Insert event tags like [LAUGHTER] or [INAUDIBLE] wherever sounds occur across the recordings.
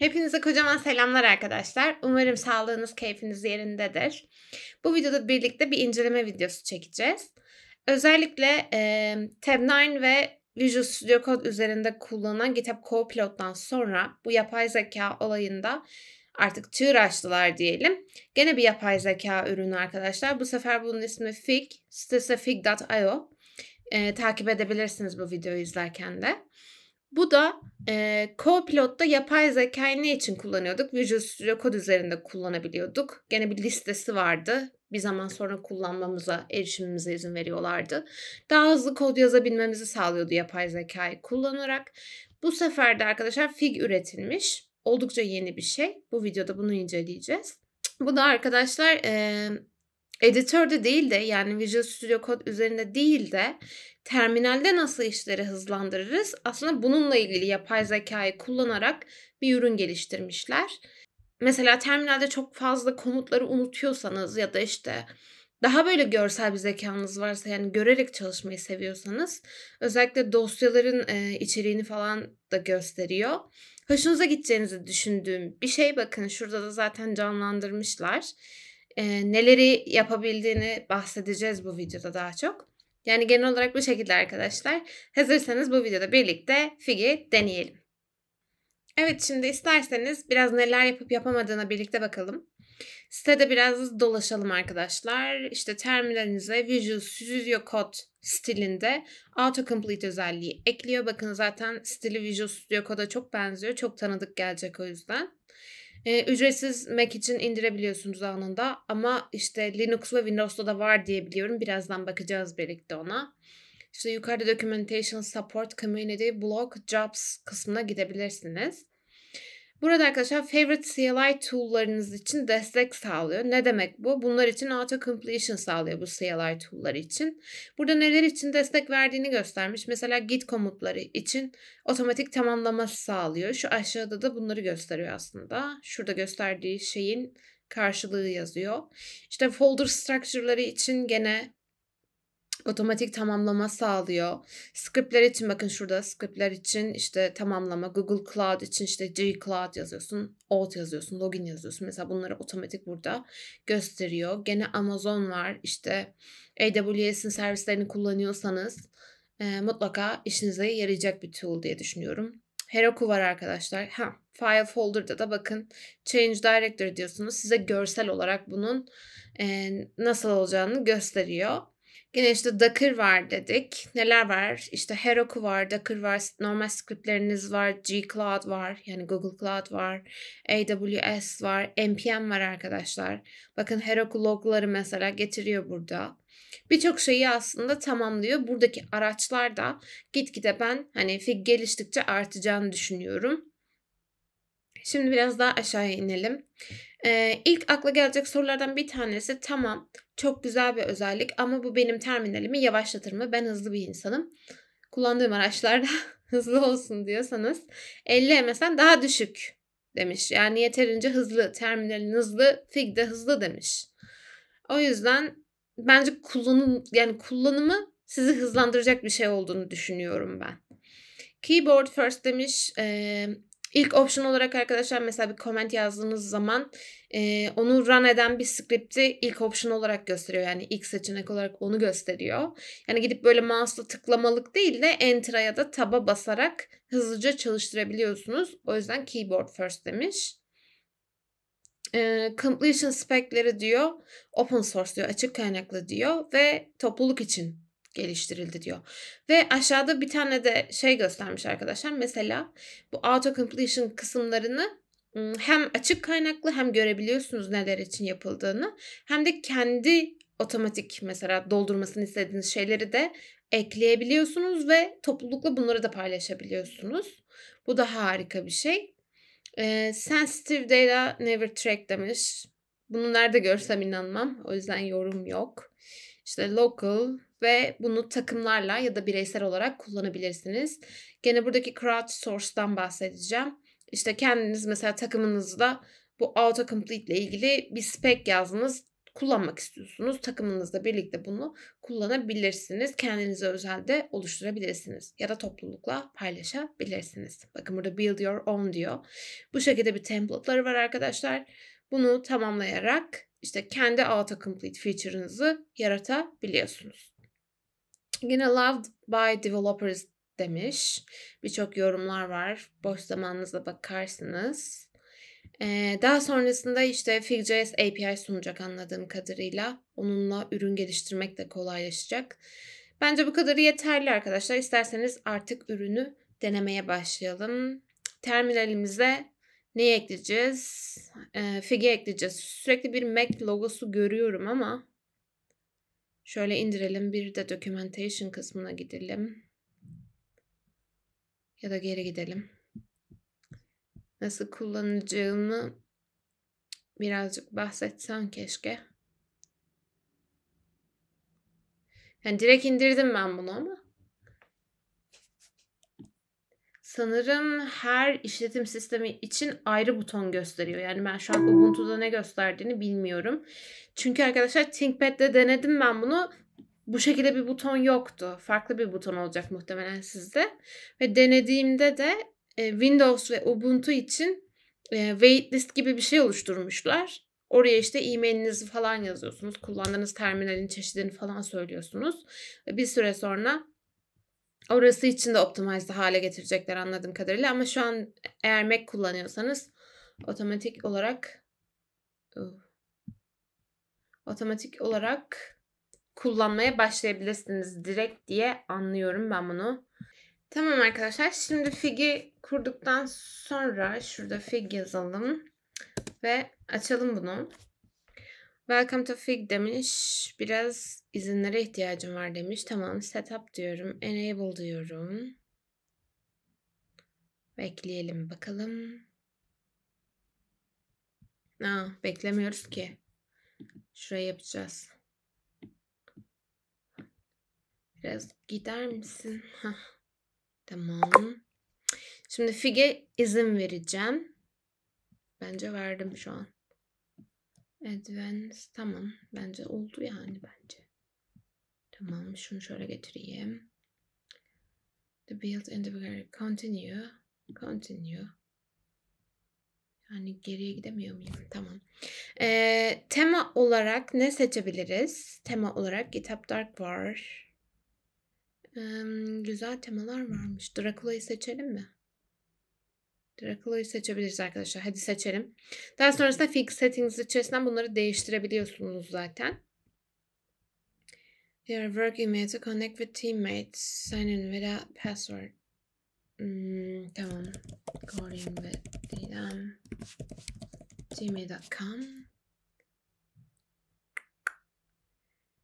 Hepinize kocaman selamlar arkadaşlar. Umarım sağlığınız, keyfiniz yerindedir. Bu videoda birlikte bir inceleme videosu çekeceğiz. Özellikle e, Tab9 ve Visual Studio Code üzerinde kullanılan GitHub Copilot'tan sonra bu yapay zeka olayında artık çığır açtılar diyelim. Gene bir yapay zeka ürünü arkadaşlar. Bu sefer bunun ismi Fig. Sitesi fig.io. E, takip edebilirsiniz bu videoyu izlerken de. Bu da e, Copilot'ta yapay zekayı ne için kullanıyorduk? Visual Studio kod üzerinde kullanabiliyorduk. Gene bir listesi vardı. Bir zaman sonra kullanmamıza, erişimimize izin veriyorlardı. Daha hızlı kod yazabilmemizi sağlıyordu yapay zekayı kullanarak. Bu sefer de arkadaşlar Fig üretilmiş. Oldukça yeni bir şey. Bu videoda bunu inceleyeceğiz. Bu da arkadaşlar editörde değil de yani Visual Studio Code üzerinde değil de terminalde nasıl işleri hızlandırırız? Aslında bununla ilgili yapay zekayı kullanarak bir ürün geliştirmişler. Mesela terminalde çok fazla komutları unutuyorsanız ya da işte daha böyle görsel bir zekanız varsa yani görerek çalışmayı seviyorsanız özellikle dosyaların e, içeriğini falan da gösteriyor. Hoşunuza gideceğinizi düşündüğüm bir şey bakın şurada da zaten canlandırmışlar e, neleri yapabildiğini bahsedeceğiz bu videoda daha çok. Yani genel olarak bu şekilde arkadaşlar. Hazırsanız bu videoda birlikte figi deneyelim. Evet şimdi isterseniz biraz neler yapıp yapamadığına birlikte bakalım. Sitede biraz dolaşalım arkadaşlar. İşte terminalinize Visual Studio Code stilinde autocomplete özelliği ekliyor. Bakın zaten stili Visual Studio Code'a çok benziyor. Çok tanıdık gelecek o yüzden. E, ee, ücretsiz Mac için indirebiliyorsunuz anında ama işte Linux ve Windows'ta da var diye biliyorum. Birazdan bakacağız birlikte ona. İşte yukarıda Documentation, Support, Community, Blog, Jobs kısmına gidebilirsiniz. Burada arkadaşlar favorite CLI tool'larınız için destek sağlıyor. Ne demek bu? Bunlar için auto completion sağlıyor bu CLI toollar için. Burada neler için destek verdiğini göstermiş. Mesela git komutları için otomatik tamamlaması sağlıyor. Şu aşağıda da bunları gösteriyor aslında. Şurada gösterdiği şeyin karşılığı yazıyor. İşte folder structure'ları için gene otomatik tamamlama sağlıyor. Scriptler için bakın şurada scriptler için işte tamamlama. Google Cloud için işte G Cloud yazıyorsun. Auth yazıyorsun. Login yazıyorsun. Mesela bunları otomatik burada gösteriyor. Gene Amazon var. İşte AWS'in servislerini kullanıyorsanız e, mutlaka işinize yarayacak bir tool diye düşünüyorum. Heroku var arkadaşlar. Ha, file folder'da da bakın change directory diyorsunuz. Size görsel olarak bunun e, nasıl olacağını gösteriyor. Yine işte Dakir var dedik. Neler var? İşte Heroku var, Dakir var, normal scriptleriniz var, G Cloud var, yani Google Cloud var, AWS var, NPM var arkadaşlar. Bakın Heroku logları mesela getiriyor burada. Birçok şeyi aslında tamamlıyor. Buradaki araçlar da gitgide ben hani fig geliştikçe artacağını düşünüyorum. Şimdi biraz daha aşağıya inelim. Ee, ilk akla gelecek sorulardan bir tanesi tamam çok güzel bir özellik ama bu benim terminalimi yavaşlatır mı? Ben hızlı bir insanım. Kullandığım araçlarda [LAUGHS] hızlı olsun diyorsanız 50 MS'den daha düşük demiş. Yani yeterince hızlı, terminalin hızlı, fig de hızlı demiş. O yüzden bence kullanım yani kullanımı sizi hızlandıracak bir şey olduğunu düşünüyorum ben. Keyboard first demiş. Ee, İlk option olarak arkadaşlar mesela bir comment yazdığınız zaman e, onu run eden bir skripti ilk option olarak gösteriyor. Yani ilk seçenek olarak onu gösteriyor. Yani gidip böyle mouse'la tıklamalık değil de enter'a ya da tab'a basarak hızlıca çalıştırabiliyorsunuz. O yüzden keyboard first demiş. E, completion spec'leri diyor open source diyor açık kaynaklı diyor ve topluluk için geliştirildi diyor. Ve aşağıda bir tane de şey göstermiş arkadaşlar. Mesela bu auto completion kısımlarını hem açık kaynaklı hem görebiliyorsunuz neler için yapıldığını hem de kendi otomatik mesela doldurmasını istediğiniz şeyleri de ekleyebiliyorsunuz ve toplulukla bunları da paylaşabiliyorsunuz. Bu da harika bir şey. Ee, sensitive data never track demiş. Bunu nerede görsem inanmam. O yüzden yorum yok. İşte local, ve bunu takımlarla ya da bireysel olarak kullanabilirsiniz. Gene buradaki crowdsource'dan bahsedeceğim. İşte kendiniz mesela takımınızda bu autocomplete ile ilgili bir spec yazdınız kullanmak istiyorsunuz. Takımınızla birlikte bunu kullanabilirsiniz. Kendinize özel de oluşturabilirsiniz. Ya da toplulukla paylaşabilirsiniz. Bakın burada build your own diyor. Bu şekilde bir template'ları var arkadaşlar. Bunu tamamlayarak işte kendi autocomplete feature'ınızı yaratabiliyorsunuz. Yine loved by developers demiş. Birçok yorumlar var. Boş zamanınızda bakarsınız. daha sonrasında işte Fig.js API sunacak anladığım kadarıyla. Onunla ürün geliştirmek de kolaylaşacak. Bence bu kadarı yeterli arkadaşlar. İsterseniz artık ürünü denemeye başlayalım. Terminalimize ne ekleyeceğiz? Fig'i ekleyeceğiz. Sürekli bir Mac logosu görüyorum ama Şöyle indirelim. Bir de documentation kısmına gidelim. Ya da geri gidelim. Nasıl kullanacağımı birazcık bahsetsen keşke. Yani direkt indirdim ben bunu ama. sanırım her işletim sistemi için ayrı buton gösteriyor. Yani ben şu an Ubuntu'da ne gösterdiğini bilmiyorum. Çünkü arkadaşlar ThinkPad'de denedim ben bunu. Bu şekilde bir buton yoktu. Farklı bir buton olacak muhtemelen sizde. Ve denediğimde de e, Windows ve Ubuntu için e, waitlist gibi bir şey oluşturmuşlar. Oraya işte e-mailinizi falan yazıyorsunuz. Kullandığınız terminalin çeşidini falan söylüyorsunuz. Bir süre sonra Orası için de optimize hale getirecekler anladığım kadarıyla. Ama şu an eğer Mac kullanıyorsanız otomatik olarak uh, otomatik olarak kullanmaya başlayabilirsiniz direkt diye anlıyorum ben bunu. Tamam arkadaşlar şimdi figi kurduktan sonra şurada fig yazalım ve açalım bunu. Welcome to Fig demiş. Biraz izinlere ihtiyacım var demiş. Tamam setup diyorum. Enable diyorum. Bekleyelim bakalım. Aa, beklemiyoruz ki. Şuraya yapacağız. Biraz gider misin? Hah. Tamam. Şimdi Fig'e izin vereceğim. Bence verdim şu an. Advance tamam. Bence oldu yani bence. Tamam şunu şöyle getireyim. The build and the continue. Continue. Yani geriye gidemiyor muyum? Tamam. Ee, tema olarak ne seçebiliriz? Tema olarak GitHub Dark var. Ee, güzel temalar varmış. Dracula'yı seçelim mi? Dracula'yı seçebiliriz arkadaşlar. Hadi seçelim. Daha sonrasında fix settings içerisinden bunları değiştirebiliyorsunuz zaten. Your work email to connect with teammates. Sign in with a password. Hmm, tamam. Calling with DLM. Gmail.com.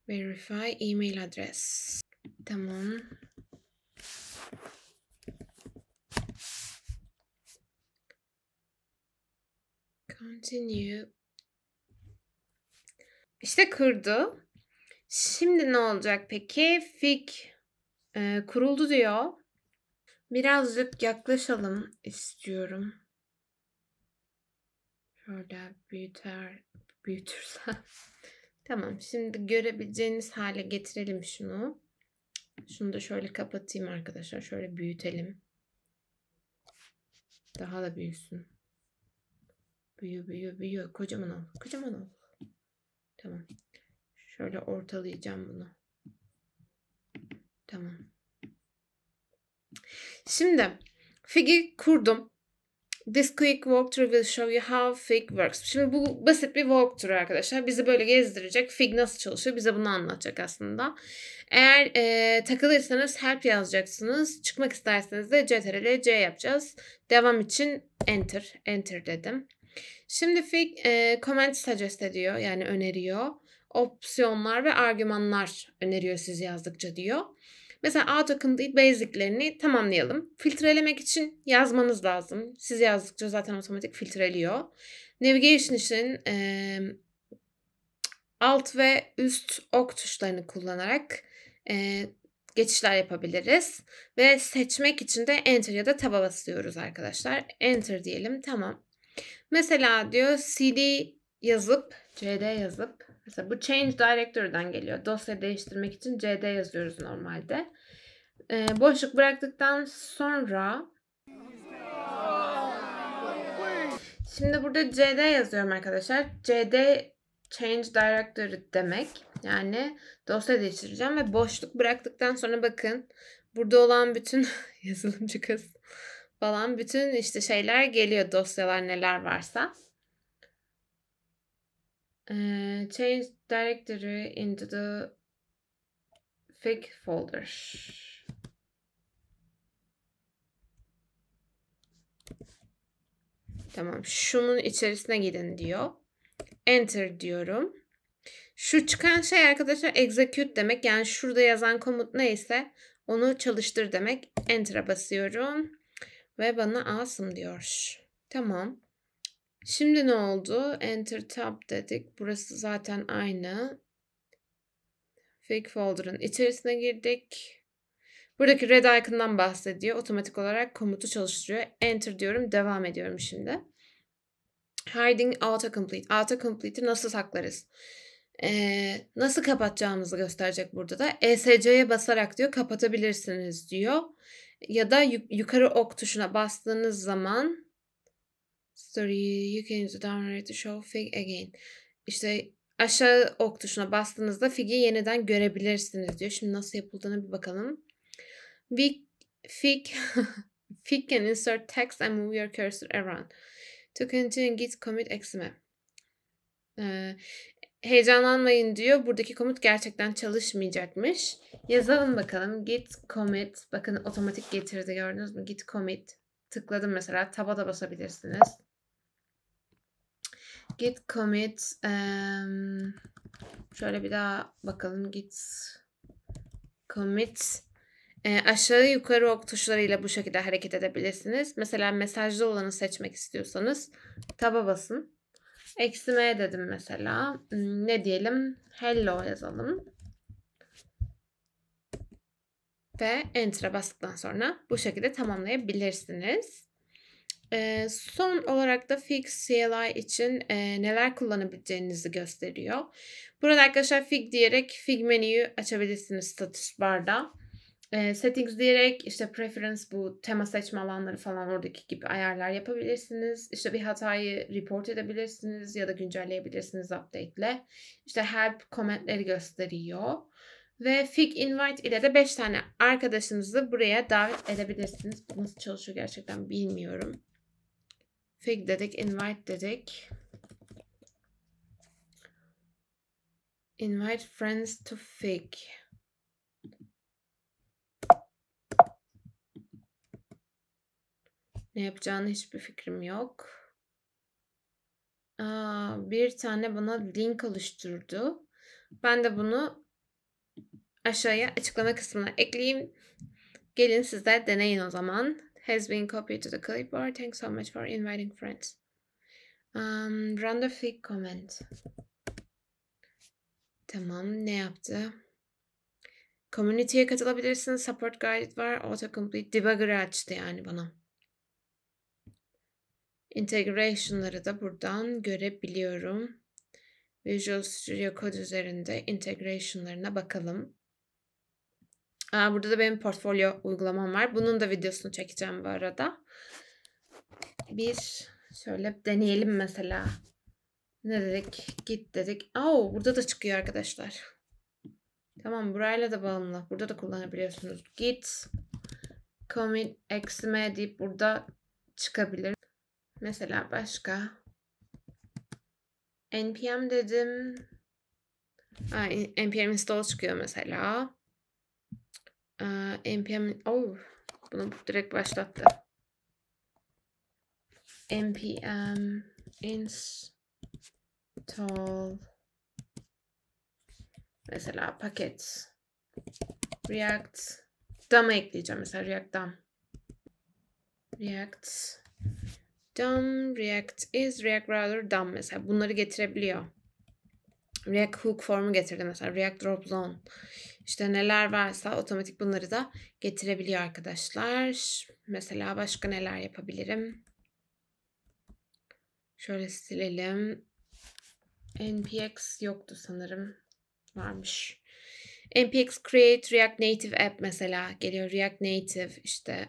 Verify email address. Tamam. Continue. İşte kırdı. Şimdi ne olacak peki? Fik e, kuruldu diyor. Birazcık yaklaşalım istiyorum. Şöyle büyüter, büyütürsen. [LAUGHS] tamam şimdi görebileceğiniz hale getirelim şunu. Şunu da şöyle kapatayım arkadaşlar. Şöyle büyütelim. Daha da büyüsün. Büyü büyü büyü. Kocaman ol. Kocaman ol. Tamam. Şöyle ortalayacağım bunu. Tamam. Şimdi fig'i kurdum. This quick walkthrough will show you how Fig works. Şimdi bu basit bir walkthrough arkadaşlar. Bizi böyle gezdirecek. Fig nasıl çalışıyor? Bize bunu anlatacak aslında. Eğer e, takılırsanız help yazacaksınız. Çıkmak isterseniz de CTRL C yapacağız. Devam için enter. Enter dedim. Şimdi Fig e, comment suggest ediyor yani öneriyor. Opsiyonlar ve argümanlar öneriyor siz yazdıkça diyor. Mesela A takım değil basiclerini tamamlayalım. Filtrelemek için yazmanız lazım. Siz yazdıkça zaten otomatik filtreliyor. Navigation için e, alt ve üst ok tuşlarını kullanarak e, geçişler yapabiliriz. Ve seçmek için de enter ya da tab'a basıyoruz arkadaşlar. Enter diyelim tamam. Mesela diyor CD yazıp CD yazıp mesela bu change directory'dan geliyor. Dosya değiştirmek için CD yazıyoruz normalde. E, boşluk bıraktıktan sonra Şimdi burada CD yazıyorum arkadaşlar. CD change directory demek. Yani dosya değiştireceğim ve boşluk bıraktıktan sonra bakın burada olan bütün [LAUGHS] yazılımcı kız falan bütün işte şeyler geliyor dosyalar neler varsa. Ee, change directory into the fake folder. Tamam şunun içerisine gidin diyor. Enter diyorum. Şu çıkan şey arkadaşlar execute demek. Yani şurada yazan komut neyse onu çalıştır demek. Enter'a basıyorum. Ve bana awesome diyor. Tamam. Şimdi ne oldu? Enter tab dedik. Burası zaten aynı. Fake folder'ın içerisine girdik. Buradaki red icon'dan bahsediyor. Otomatik olarak komutu çalıştırıyor. Enter diyorum. Devam ediyorum şimdi. Hiding autocomplete. Autocomplete'i nasıl saklarız? Ee, nasıl kapatacağımızı gösterecek burada da. ESC'ye basarak diyor kapatabilirsiniz diyor ya da yukarı ok tuşuna bastığınız zaman sorry you can use download to show fig again. İşte aşağı ok tuşuna bastığınızda figi yeniden görebilirsiniz diyor. Şimdi nasıl yapıldığını bir bakalım. fig fig [LAUGHS] fig can insert text and move your cursor around. To continue git commit xml. Ee, heyecanlanmayın diyor. Buradaki komut gerçekten çalışmayacakmış. Yazalım bakalım. Git commit. Bakın otomatik getirdi gördünüz mü? Git commit. Tıkladım mesela. Taba da basabilirsiniz. Git commit. Um, şöyle bir daha bakalım. Git commit. E, aşağı yukarı ok tuşlarıyla bu şekilde hareket edebilirsiniz. Mesela mesajlı olanı seçmek istiyorsanız taba basın. Eksi m dedim mesela. Hmm, ne diyelim? Hello yazalım. Ve enter'a bastıktan sonra bu şekilde tamamlayabilirsiniz. Ee, son olarak da fix CLI için e, neler kullanabileceğinizi gösteriyor. Burada arkadaşlar fig diyerek fig menüyü açabilirsiniz status barda. E, settings diyerek işte preference bu tema seçme alanları falan oradaki gibi ayarlar yapabilirsiniz. İşte bir hatayı report edebilirsiniz ya da güncelleyebilirsiniz update ile. İşte help commentleri gösteriyor. Ve Fig Invite ile de 5 tane arkadaşınızı buraya davet edebilirsiniz. Bu nasıl çalışıyor gerçekten bilmiyorum. Fig dedik, invite dedik. Invite friends to Fig. Ne yapacağını hiçbir fikrim yok. Aa, bir tane bana link oluşturdu. Ben de bunu aşağıya açıklama kısmına ekleyeyim. Gelin sizler deneyin o zaman. Has been copied to the clipboard. Thanks so much for inviting friends. Um, random fake comment. Tamam ne yaptı? Community'ye katılabilirsiniz. Support guide var. Autocomplete debugger açtı yani bana. Integration'ları da buradan görebiliyorum. Visual Studio Code üzerinde integration'larına bakalım. Aa, burada da benim portfolyo uygulamam var. Bunun da videosunu çekeceğim bu arada. Bir şöyle deneyelim mesela. Ne dedik? Git dedik. Oo, burada da çıkıyor arkadaşlar. Tamam burayla da bağımlı. Burada da kullanabiliyorsunuz. Git commit xm deyip burada çıkabilir. Mesela başka. npm dedim. Ha, npm install çıkıyor mesela. Aa, ee, npm oh, bunu direkt başlattı. npm install mesela paket react dam'a ekleyeceğim mesela react dam react Dumb, react is, react rather, dumb mesela. Bunları getirebiliyor. React hook formu getirdi mesela. React drop zone. İşte neler varsa otomatik bunları da getirebiliyor arkadaşlar. Mesela başka neler yapabilirim? Şöyle silelim. NPX yoktu sanırım. Varmış. NPX create React Native app mesela geliyor. React Native işte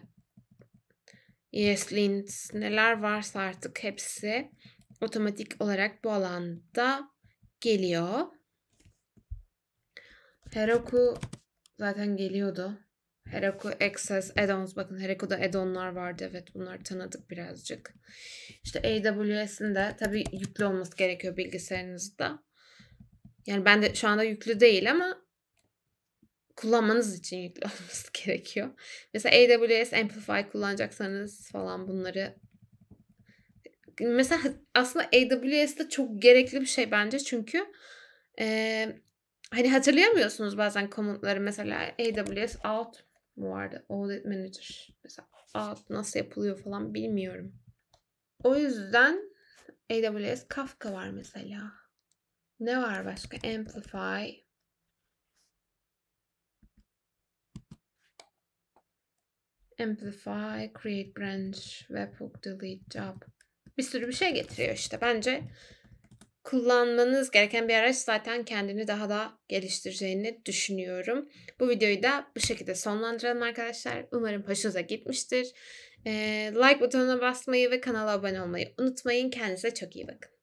ESLint neler varsa artık hepsi otomatik olarak bu alanda geliyor. Heroku zaten geliyordu. Heroku Access Add-ons. Bakın Heroku'da add-on'lar vardı. Evet bunlar tanıdık birazcık. İşte AWS'in de tabii yüklü olması gerekiyor bilgisayarınızda. Yani ben de şu anda yüklü değil ama kullanmanız için yüklü [LAUGHS] olması gerekiyor. Mesela AWS Amplify kullanacaksanız falan bunları mesela aslında AWS'de çok gerekli bir şey bence çünkü e, hani hatırlayamıyorsunuz bazen komutları mesela AWS out mu vardı? Audit Manager mesela out nasıl yapılıyor falan bilmiyorum. O yüzden AWS Kafka var mesela. Ne var başka? Amplify. amplify, create branch, webhook, delete, job. Bir sürü bir şey getiriyor işte. Bence kullanmanız gereken bir araç zaten kendini daha da geliştireceğini düşünüyorum. Bu videoyu da bu şekilde sonlandıralım arkadaşlar. Umarım hoşunuza gitmiştir. Like butonuna basmayı ve kanala abone olmayı unutmayın. Kendinize çok iyi bakın.